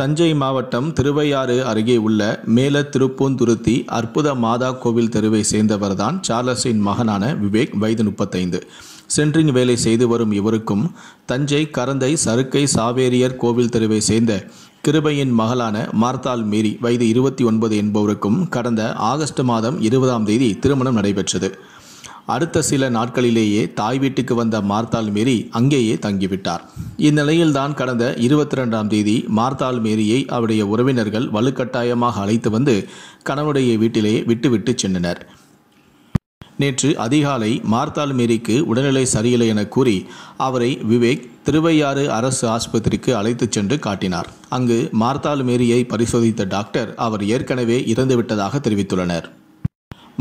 தஞ்சை மாவட்டம் திருவையாறு அருகே உள்ள மேல திருப்பூந்துருத்தி அற்புத மாதா கோவில் தெருவை சேர்ந்தவர்தான் சார்லஸின் மகனான விவேக் வயது முப்பத்தைந்து சென்ட்ரிங் வேலை செய்து வரும் இவருக்கும் தஞ்சை கரந்தை சருக்கை சாவேரியர் கோவில் தெருவை சேர்ந்த கிருபையின் மகளான மார்த்தால் மீரி வயது இருபத்தி ஒன்பது என்பவருக்கும் கடந்த ஆகஸ்ட் மாதம் இருபதாம் தேதி திருமணம் நடைபெற்றது அடுத்த சில நாட்களிலேயே தாய் வீட்டுக்கு வந்த மார்த்தால் மேரி அங்கேயே தங்கிவிட்டார் இந்நிலையில்தான் கடந்த இருபத்தி ரெண்டாம் தேதி மார்த்தால் மேரியை அவருடைய உறவினர்கள் வலுக்கட்டாயமாக அழைத்து வந்து கணவனுடைய வீட்டிலேயே விட்டுவிட்டு சென்றனர் நேற்று அதிகாலை மார்த்தாள் மேரிக்கு உடல்நிலை சரியில்லை என கூறி அவரை விவேக் திருவையாறு அரசு ஆஸ்பத்திரிக்கு அழைத்துச் சென்று காட்டினார் அங்கு மார்த்தாள் மேரியை பரிசோதித்த டாக்டர் அவர் ஏற்கனவே இறந்துவிட்டதாக தெரிவித்துள்ளனர்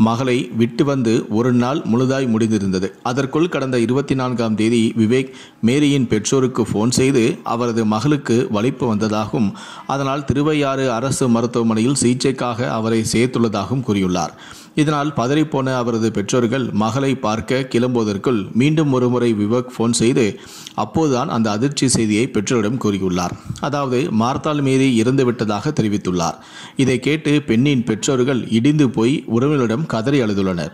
மகளை விட்டு வந்து ஒரு நாள் முழுதாய் முடிந்திருந்தது அதற்குள் கடந்த இருபத்தி நான்காம் தேதி விவேக் மேரியின் பெற்றோருக்கு ஃபோன் செய்து அவரது மகளுக்கு வலிப்பு வந்ததாகவும் அதனால் திருவையாறு அரசு மருத்துவமனையில் சிகிச்சைக்காக அவரை சேர்த்துள்ளதாகவும் கூறியுள்ளார் இதனால் பதறிப்போன அவரது பெற்றோர்கள் மகளை பார்க்க கிளம்புவதற்குள் மீண்டும் ஒருமுறை விவேக் ஃபோன் செய்து அப்போதுதான் அந்த அதிர்ச்சி செய்தியை பெற்றோரிடம் கூறியுள்ளார் அதாவது மார்த்தால் மீறி இறந்துவிட்டதாக தெரிவித்துள்ளார் இதை கேட்டு பெண்ணின் பெற்றோர்கள் இடிந்து போய் உறவினரிடம் கதறி அழுதுள்ளனர்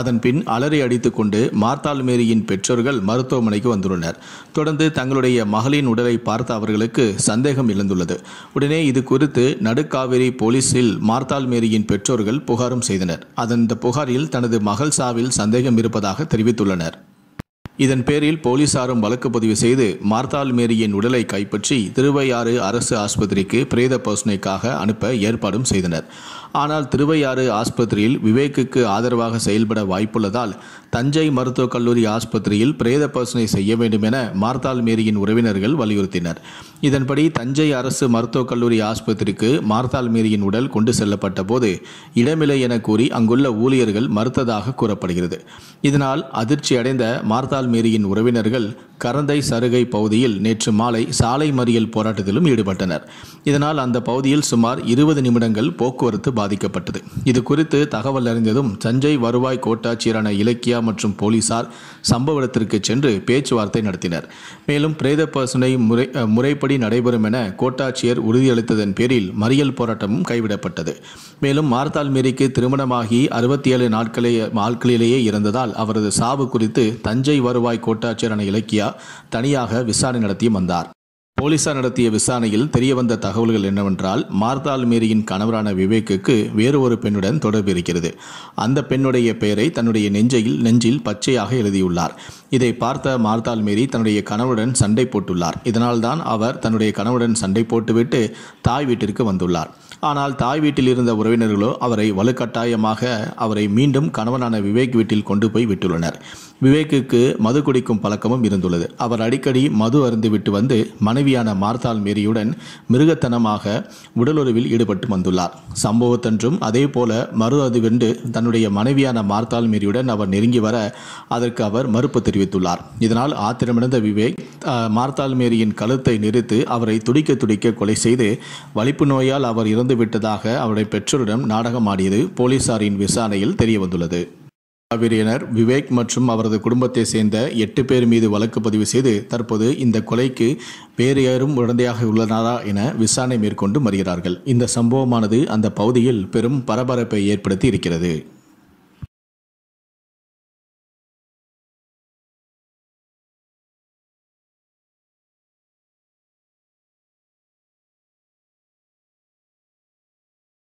அதன் பின் அலறி அடித்துக்கொண்டு மார்த்தால் மேரியின் பெற்றோர்கள் மருத்துவமனைக்கு வந்துள்ளனர் தொடர்ந்து தங்களுடைய மகளின் உடலை பார்த்த அவர்களுக்கு சந்தேகம் இழந்துள்ளது உடனே இது குறித்து நடுக்காவேரி போலீஸில் மார்த்தால் மேரியின் பெற்றோர்கள் புகாரும் செய்தனர் அதன் புகாரில் தனது மகள் சாவில் சந்தேகம் இருப்பதாக தெரிவித்துள்ளனர் இதன் பேரில் போலீசாரும் வழக்கு பதிவு செய்து மார்த்தால் மேரியின் உடலை கைப்பற்றி திருவையாறு அரசு ஆஸ்பத்திரிக்கு பிரேத பரிசோதனைக்காக அனுப்ப ஏற்பாடும் செய்தனர் ஆனால் திருவையாறு ஆஸ்பத்திரியில் விவேக்குக்கு ஆதரவாக செயல்பட வாய்ப்புள்ளதால் தஞ்சை மருத்துவக் கல்லூரி ஆஸ்பத்திரியில் பிரேத பரிசோதனை செய்ய வேண்டும் என மார்த்தால் மேரியின் உறவினர்கள் வலியுறுத்தினர் இதன்படி தஞ்சை அரசு மருத்துவக் கல்லூரி ஆஸ்பத்திரிக்கு மார்த்தால் மேரியின் உடல் கொண்டு செல்லப்பட்ட போது இடமில்லை என கூறி அங்குள்ள ஊழியர்கள் மறுத்ததாக கூறப்படுகிறது இதனால் அதிர்ச்சி அடைந்த மார்த்தால் மேரியின் உறவினர்கள் கரந்தை சருகை பகுதியில் நேற்று மாலை சாலை மறியல் போராட்டத்திலும் ஈடுபட்டனர் இதனால் அந்த பகுதியில் சுமார் இருபது நிமிடங்கள் போக்குவரத்து பாதிக்கப்பட்டது இது குறித்து தகவல் அறிந்ததும் சஞ்சய் வருவாய் கோட்டாட்சியரான இலக்கியா மற்றும் போலீசார் சம்பவ இடத்திற்கு சென்று பேச்சுவார்த்தை நடத்தினர் மேலும் பிரேத பரிசனை முறை முறைப்படி நடைபெறும் என கோட்டாட்சியர் உறுதியளித்ததன் பேரில் மறியல் போராட்டமும் கைவிடப்பட்டது மேலும் மார்த்தால் மேரிக்கு திருமணமாகி அறுபத்தி ஏழு நாட்களே நாட்களிலேயே இறந்ததால் அவரது சாவு குறித்து தஞ்சை வருவாய் கோட்டாட்சியரான இலக்கியா தனியாக விசாரணை நடத்தி வந்தார் போலீசார் நடத்திய விசாரணையில் தெரியவந்த தகவல்கள் என்னவென்றால் மார்த்தால் மேரியின் கணவரான விவேக்குக்கு வேறு ஒரு பெண்ணுடன் தொடர்பு இருக்கிறது அந்த பெண்ணுடைய பெயரை தன்னுடைய நெஞ்சையில் நெஞ்சில் பச்சையாக எழுதியுள்ளார் இதை பார்த்த மார்த்தால் மேரி தன்னுடைய கணவருடன் சண்டை போட்டுள்ளார் இதனால்தான் அவர் தன்னுடைய கணவருடன் சண்டை போட்டுவிட்டு தாய் வீட்டிற்கு வந்துள்ளார் ஆனால் தாய் வீட்டில் இருந்த உறவினர்களோ அவரை வலுக்கட்டாயமாக அவரை மீண்டும் கணவனான விவேக் வீட்டில் கொண்டு போய் விட்டுள்ளனர் விவேக்குக்கு மது குடிக்கும் பழக்கமும் இருந்துள்ளது அவர் அடிக்கடி மது அருந்துவிட்டு வந்து மனைவியான மார்த்தால் மேரியுடன் மிருகத்தனமாக உடலுறவில் ஈடுபட்டு வந்துள்ளார் சம்பவத்தன்றும் அதே போல மறு அதுவென்று தன்னுடைய மனைவியான மார்த்தால் மேரியுடன் அவர் நெருங்கி வர அதற்கு அவர் மறுப்பு தெரிவித்துள்ளார் இதனால் ஆத்திரமிழந்த விவேக் மார்த்தால் மேரியின் கழுத்தை நிறுத்து அவரை துடிக்க துடிக்க கொலை செய்து வலிப்பு நோயால் அவர் இறந்து இறந்து விட்டதாக அவருடைய பெற்றோரிடம் நாடகமாடியது போலீசாரின் விசாரணையில் தெரியவந்துள்ளது காவிரியனர் விவேக் மற்றும் அவரது குடும்பத்தை சேர்ந்த எட்டு பேர் மீது வழக்கு பதிவு செய்து தற்போது இந்த கொலைக்கு வேறு யாரும் உடந்தையாக உள்ளனாரா என விசாரணை மேற்கொண்டு வருகிறார்கள் இந்த சம்பவமானது அந்த பகுதியில் பெரும் பரபரப்பை ஏற்படுத்தி இருக்கிறது